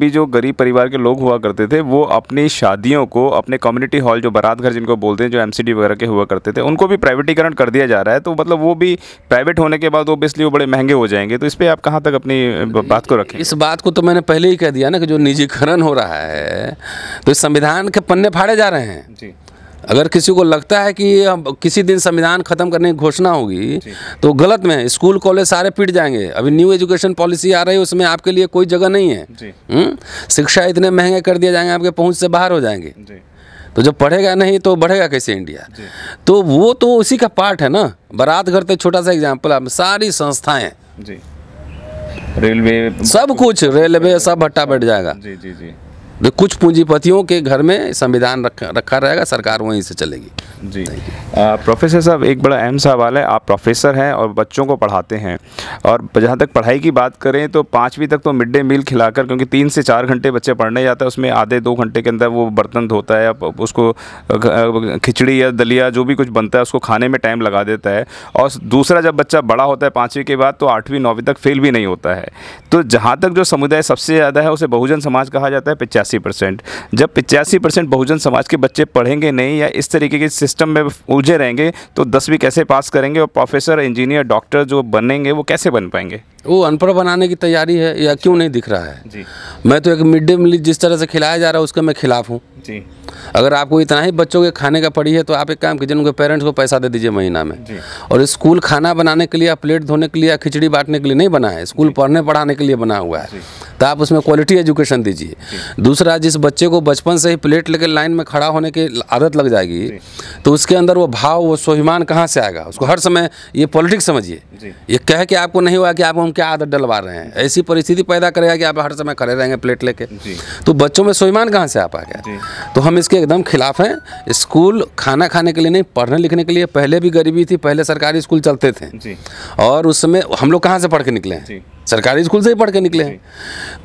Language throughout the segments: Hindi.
भी जो गरीब परिवार के लोग हुआ करते थे वो अपनी शादियों को अपने कम्युनिटी हॉल जो बारात घर जिनको बोलते हैं जो एम वगैरह के हुआ करते थे उनको भी प्राइवेटीकरण कर दिया जा रहा है तो मतलब वो भी प्राइवेट होने के बाद ओबियसली वो बड़े महंगे हो जाएंगे तो इस पर आप कहाँ तक अपनी बात को रखें इस बात को तो मैंने पहले ही कह दिया ना कि जो निजीकरण हो रहा है तो इस संविधान के पन्ने फाड़े जा रहे हैं जी अगर किसी को लगता है कि किसी दिन संविधान खत्म करने की घोषणा होगी तो गलत में स्कूल कॉलेज सारे पिट जाएंगे अभी न्यू एजुकेशन पॉलिसी आ रही है उसमें आपके लिए कोई जगह नहीं है हम्म? शिक्षा इतने महंगे कर दिए जाएंगे आपके पहुंच से बाहर हो जाएंगे तो जब पढ़ेगा नहीं तो बढ़ेगा कैसे इंडिया तो वो तो उसी का पार्ट है ना बारात घर तो छोटा सा एग्जाम्पल आप सारी संस्थाएं रेलवे सब कुछ रेलवे सब भट्टा बैठ जाएगा जी जी जी तो कुछ पूंजीपतियों के घर में संविधान रख, रखा रहेगा सरकार वहीं से चलेगी जी आ, प्रोफेसर साहब एक बड़ा अहम सवाल है आप प्रोफेसर हैं और बच्चों को पढ़ाते हैं और जहाँ तक पढ़ाई की बात करें तो पाँचवीं तक तो मिड डे मील खिलाकर क्योंकि तीन से चार घंटे बच्चे पढ़ने जाते हैं उसमें आधे दो घंटे के अंदर वो बर्तन धोता है उसको खिचड़ी या दलिया जो भी कुछ बनता है उसको खाने में टाइम लगा देता है और दूसरा जब बच्चा बड़ा होता है पाँचवीं के बाद तो आठवीं नौवीं तक फेल भी नहीं होता है तो जहाँ तक जो समुदाय सबसे ज़्यादा है उसे बहुजन समाज कहा जाता है पिचासी परसेंट जब पिचासी परसेंट बहुजन समाज के बच्चे पढ़ेंगे नहीं या इस तरीके की सिस्टम में उलझे रहेंगे तो दसवीं कैसे पास करेंगे और प्रोफेसर इंजीनियर डॉक्टर जो बनेंगे वो कैसे बन पाएंगे वो अनपढ़ बनाने की तैयारी है या क्यों नहीं दिख रहा है जी मैं तो एक मिड डे मील जिस तरह से खिलाया जा रहा है उसका मैं खिलाफ हूँ जी अगर आपको इतना ही बच्चों के खाने का पड़ी है तो आप एक काम कीजिए उनके पेरेंट्स को पैसा दे दीजिए महीना में और स्कूल खाना बनाने के लिए प्लेट धोने के लिए खिचड़ी बांटने के लिए नहीं बना है स्कूल पढ़ने पढ़ाने के लिए बना हुआ है तो आप उसमें क्वालिटी एजुकेशन दीजिए दूसरा जिस बच्चे को बचपन से ही प्लेट लेकर लाइन में खड़ा होने की आदत लग जाएगी तो उसके अंदर वो भाव वो स्वाभिमान कहाँ से आएगा उसको हर समय ये पॉलिटिक्स समझिए ये कह के आपको नहीं हुआ कि आप हम क्या आदत डलवा रहे हैं ऐसी परिस्थिति पैदा करेगा कि आप हर समय खड़े रहेंगे प्लेट लेके तो बच्चों में स्वाभिमान कहाँ से आ गया तो हम इस इसके एकदम खिलाफ़ हैं स्कूल खाना खाने के लिए नहीं पढ़ने लिखने के लिए पहले भी गरीबी थी पहले सरकारी स्कूल चलते थे जी। और उस समय हम लोग कहाँ से पढ़ के निकले हैं सरकारी स्कूल से ही पढ़ के निकले हैं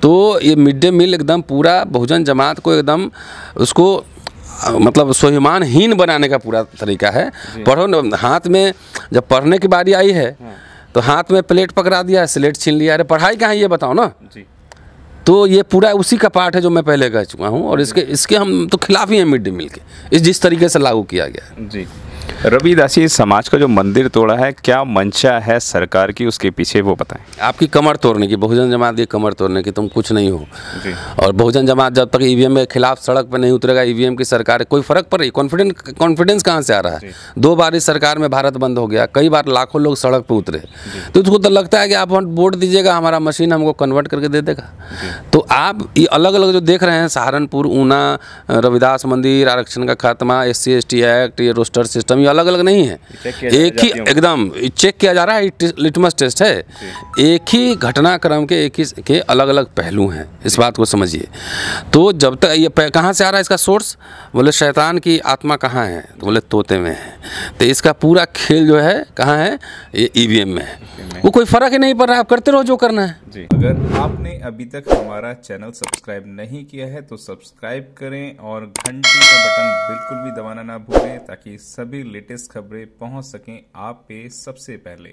तो ये मिड डे मील एकदम पूरा बहुजन जमात को एकदम उसको मतलब स्वाभिमानहीन बनाने का पूरा तरीका है पढ़ो हाथ में जब पढ़ने की बारी आई है हाँ। तो हाथ में प्लेट पकड़ा दिया स्लेट छीन लिया अरे पढ़ाई कहाँ ये बताओ ना जी तो ये पूरा उसी का पार्ट है जो मैं पहले कह चुका हूँ और इसके इसके हम तो खिलाफ ही हैं मिड डे मील के इस जिस तरीके से लागू किया गया है जी रविदास जी समाज का जो मंदिर तोड़ा है क्या मंशा है सरकार की उसके पीछे वो बताएं आपकी कमर तोड़ने की बहुजन जमात की कमर तोड़ने की तुम कुछ नहीं हो और बहुजन जमात जब तक ईवीएम के खिलाफ सड़क पर नहीं उतरेगा ईवीएम की सरकार कोई फर्क पड़ रही कॉन्फिडेंस कॉन्फिडेंस कहाँ से आ रहा है दो बार इस सरकार में भारत बंद हो गया कई बार लाखों लोग सड़क पर उतरे तो उसको तो लगता है कि आप वोट दीजिएगा हमारा मशीन हमको कन्वर्ट करके दे देगा तो आप ये अलग अलग जो देख रहे हैं सहारनपुर ऊना रविदास मंदिर आरक्षण का खात्मा एस सी एक्ट ये रोस्टर सिस्टम तमीज तो अलग अलग नहीं है एक ही एकदम चेक किया जा रहा है लिटमस टेस्ट है एक ही घटनाक्रम के एक ही के अलग अलग पहलू हैं इस बात को समझिए तो जब तक ये कहाँ से आ रहा है इसका सोर्स बोले शैतान की आत्मा कहाँ है तो बोले तोते में है तो इसका पूरा खेल जो है कहाँ है ये ई e e में है वो कोई फ़र्क ही नहीं पड़ रहा आप करते रहो जो करना है जी अगर आपने अभी तक हमारा चैनल सब्सक्राइब नहीं किया है तो सब्सक्राइब करें और घंटी का बटन बिल्कुल भी दबाना ना भूलें ताकि सभी लेटेस्ट खबरें पहुंच सकें आप पे सबसे पहले